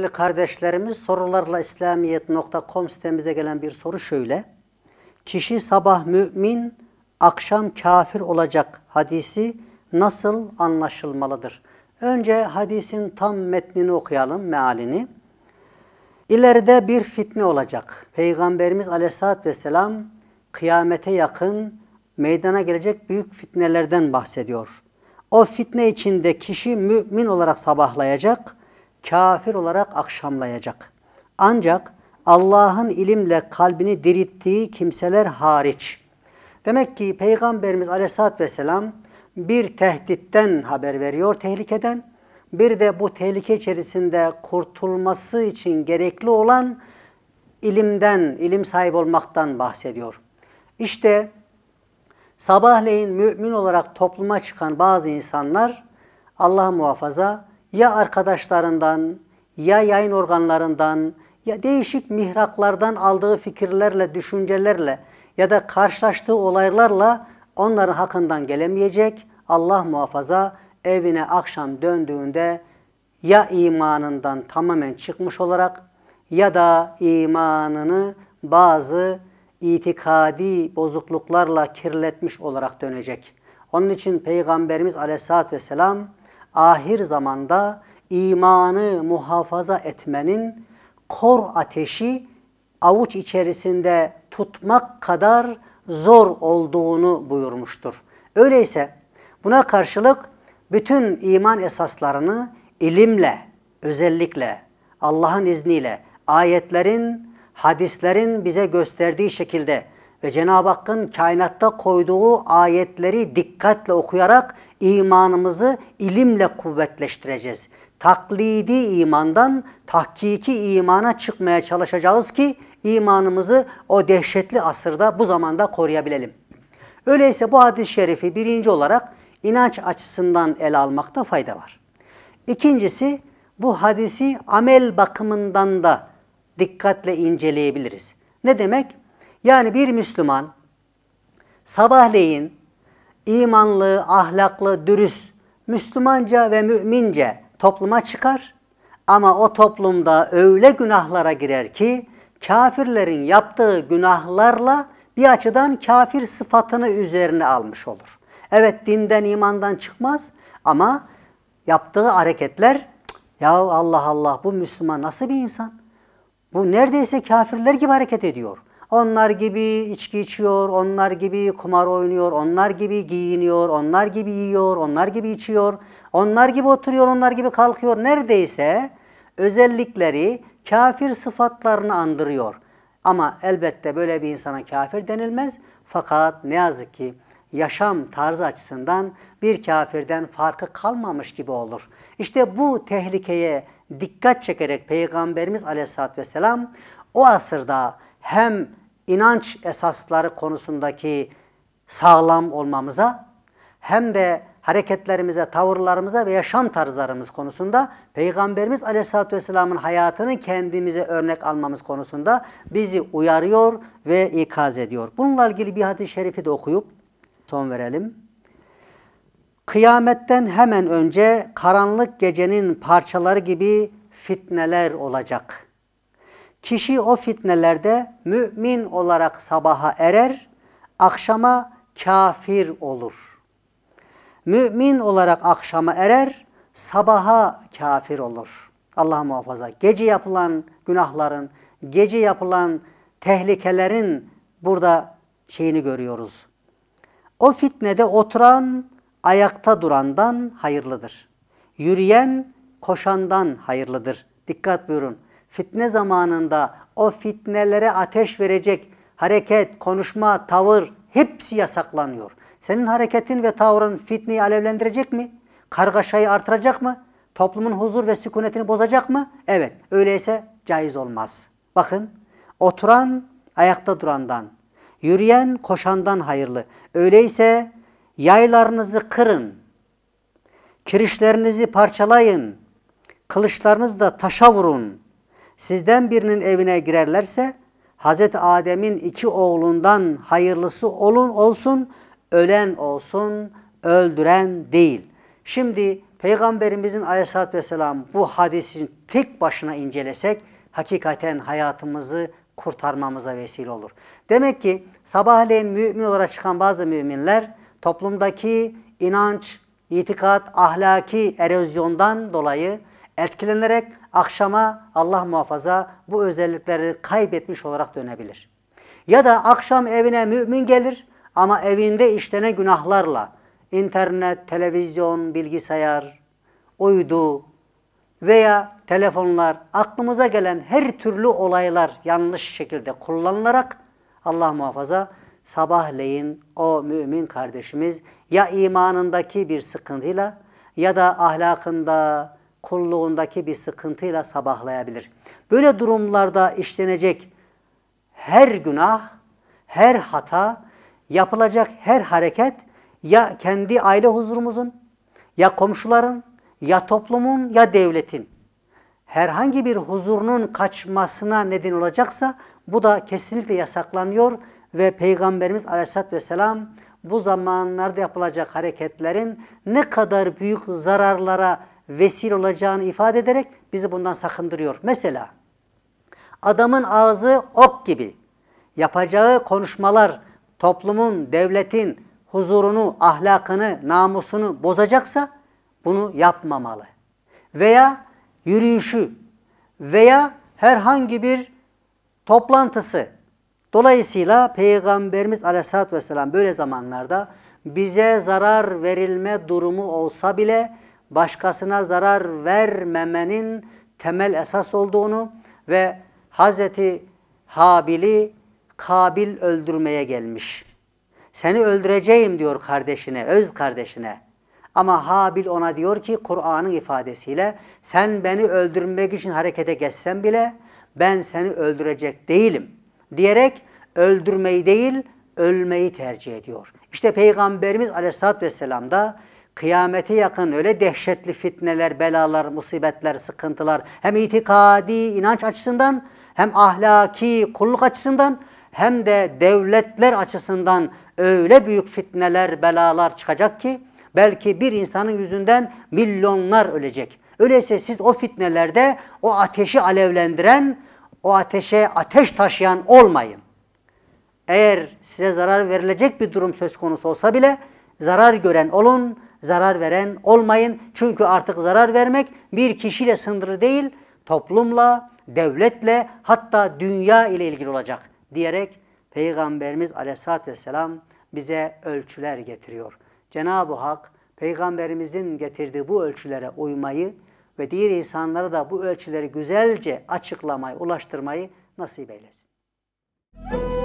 Değerli kardeşlerimiz sorularla İslamiyet.com sitemize gelen bir soru şöyle. Kişi sabah mümin, akşam kafir olacak hadisi nasıl anlaşılmalıdır? Önce hadisin tam metnini okuyalım, mealini. İleride bir fitne olacak. Peygamberimiz aleyhissalatü vesselam kıyamete yakın meydana gelecek büyük fitnelerden bahsediyor. O fitne içinde kişi mümin olarak sabahlayacak kafir olarak akşamlayacak. Ancak Allah'ın ilimle kalbini dirittiği kimseler hariç. Demek ki Peygamberimiz Aleyhisselatü vesselam bir tehditten haber veriyor, tehlikeden. Bir de bu tehlike içerisinde kurtulması için gerekli olan ilimden, ilim sahibi olmaktan bahsediyor. İşte sabahleyin mümin olarak topluma çıkan bazı insanlar Allah muhafaza ya arkadaşlarından ya yayın organlarından ya değişik mihraklardan aldığı fikirlerle, düşüncelerle ya da karşılaştığı olaylarla onların hakkından gelemeyecek. Allah muhafaza evine akşam döndüğünde ya imanından tamamen çıkmış olarak ya da imanını bazı itikadi bozukluklarla kirletmiş olarak dönecek. Onun için Peygamberimiz aleyhissalatü vesselam ahir zamanda imanı muhafaza etmenin kor ateşi avuç içerisinde tutmak kadar zor olduğunu buyurmuştur. Öyleyse buna karşılık bütün iman esaslarını ilimle, özellikle Allah'ın izniyle ayetlerin, hadislerin bize gösterdiği şekilde ve Cenab-ı Hakk'ın kainatta koyduğu ayetleri dikkatle okuyarak imanımızı ilimle kuvvetleştireceğiz. Taklidi imandan tahkiki imana çıkmaya çalışacağız ki imanımızı o dehşetli asırda bu zamanda koruyabilelim. Öyleyse bu hadis-i şerifi birinci olarak inanç açısından ele almakta fayda var. İkincisi bu hadisi amel bakımından da dikkatle inceleyebiliriz. Ne demek? Yani bir Müslüman sabahleyin imanlı, ahlaklı, dürüst, Müslümanca ve mümince topluma çıkar ama o toplumda öyle günahlara girer ki kafirlerin yaptığı günahlarla bir açıdan kafir sıfatını üzerine almış olur. Evet dinden imandan çıkmaz ama yaptığı hareketler ya Allah Allah bu Müslüman nasıl bir insan? Bu neredeyse kafirler gibi hareket ediyor. Onlar gibi içki içiyor, onlar gibi kumar oynuyor, onlar gibi giyiniyor, onlar gibi yiyor, onlar gibi içiyor, onlar gibi oturuyor, onlar gibi kalkıyor. Neredeyse özellikleri kafir sıfatlarını andırıyor. Ama elbette böyle bir insana kafir denilmez. Fakat ne yazık ki yaşam tarzı açısından bir kafirden farkı kalmamış gibi olur. İşte bu tehlikeye dikkat çekerek Peygamberimiz Aleyhisselatü vesselam o asırda hem inanç esasları konusundaki sağlam olmamıza hem de hareketlerimize, tavırlarımıza ve yaşam tarzlarımız konusunda Peygamberimiz Aleyhisselatü Vesselam'ın hayatını kendimize örnek almamız konusunda bizi uyarıyor ve ikaz ediyor. Bununla ilgili bir hadis-i şerifi de okuyup son verelim. Kıyametten hemen önce karanlık gecenin parçaları gibi fitneler olacak.'' Kişi o fitnelerde mümin olarak sabaha erer, akşama kafir olur. Mümin olarak akşama erer, sabaha kafir olur. Allah muhafaza. Gece yapılan günahların, gece yapılan tehlikelerin burada şeyini görüyoruz. O fitnede oturan ayakta durandan hayırlıdır. Yürüyen koşandan hayırlıdır. Dikkat buyurun fitne zamanında o fitnelere ateş verecek hareket, konuşma, tavır hepsi yasaklanıyor. Senin hareketin ve tavrın fitneyi alevlendirecek mi? Kargaşayı artıracak mı? Toplumun huzur ve sükunetini bozacak mı? Evet. Öyleyse caiz olmaz. Bakın oturan ayakta durandan, yürüyen koşandan hayırlı. Öyleyse yaylarınızı kırın, kirişlerinizi parçalayın, kılıçlarınızı da taşa vurun. Sizden birinin evine girerlerse Hazreti Adem'in iki oğlundan hayırlısı olun olsun, ölen olsun, öldüren değil. Şimdi Peygamberimizin aleyhissalatü vesselam bu hadisin tek başına incelesek hakikaten hayatımızı kurtarmamıza vesile olur. Demek ki sabahleyin mümin olarak çıkan bazı müminler toplumdaki inanç, itikat, ahlaki erozyondan dolayı etkilenerek akşama Allah muhafaza bu özellikleri kaybetmiş olarak dönebilir. Ya da akşam evine mümin gelir ama evinde işlene günahlarla internet, televizyon, bilgisayar, uydu veya telefonlar aklımıza gelen her türlü olaylar yanlış şekilde kullanılarak Allah muhafaza sabahleyin o mümin kardeşimiz ya imanındaki bir sıkıntıyla ya da ahlakında, kulluğundaki bir sıkıntıyla sabahlayabilir. Böyle durumlarda işlenecek her günah, her hata, yapılacak her hareket ya kendi aile huzurumuzun, ya komşuların, ya toplumun, ya devletin herhangi bir huzurunun kaçmasına neden olacaksa bu da kesinlikle yasaklanıyor ve Peygamberimiz Aleyhisselatü vesselam bu zamanlarda yapılacak hareketlerin ne kadar büyük zararlara vesile olacağını ifade ederek bizi bundan sakındırıyor. Mesela adamın ağzı ok gibi. Yapacağı konuşmalar toplumun, devletin huzurunu, ahlakını, namusunu bozacaksa bunu yapmamalı. Veya yürüyüşü veya herhangi bir toplantısı. Dolayısıyla Peygamberimiz Aleyhisselatü vesselam böyle zamanlarda bize zarar verilme durumu olsa bile başkasına zarar vermemenin temel esas olduğunu ve Hazreti Habil'i Kabil öldürmeye gelmiş. Seni öldüreceğim diyor kardeşine, öz kardeşine. Ama Habil ona diyor ki Kur'an'ın ifadesiyle sen beni öldürmek için harekete geçsen bile ben seni öldürecek değilim diyerek öldürmeyi değil ölmeyi tercih ediyor. İşte Peygamberimiz Aleyhisselatü Vesselam da kıyamete yakın öyle dehşetli fitneler, belalar, musibetler, sıkıntılar hem itikadi inanç açısından hem ahlaki kulluk açısından hem de devletler açısından öyle büyük fitneler, belalar çıkacak ki belki bir insanın yüzünden milyonlar ölecek. Öyleyse siz o fitnelerde o ateşi alevlendiren, o ateşe ateş taşıyan olmayın. Eğer size zarar verilecek bir durum söz konusu olsa bile zarar gören olun, zarar veren olmayın. Çünkü artık zarar vermek bir kişiyle sınırlı değil, toplumla, devletle hatta dünya ile ilgili olacak diyerek Peygamberimiz aleyhissalatü vesselam bize ölçüler getiriyor. Cenab-ı Hak Peygamberimizin getirdiği bu ölçülere uymayı ve diğer insanlara da bu ölçüleri güzelce açıklamayı, ulaştırmayı nasip eylesin. Müzik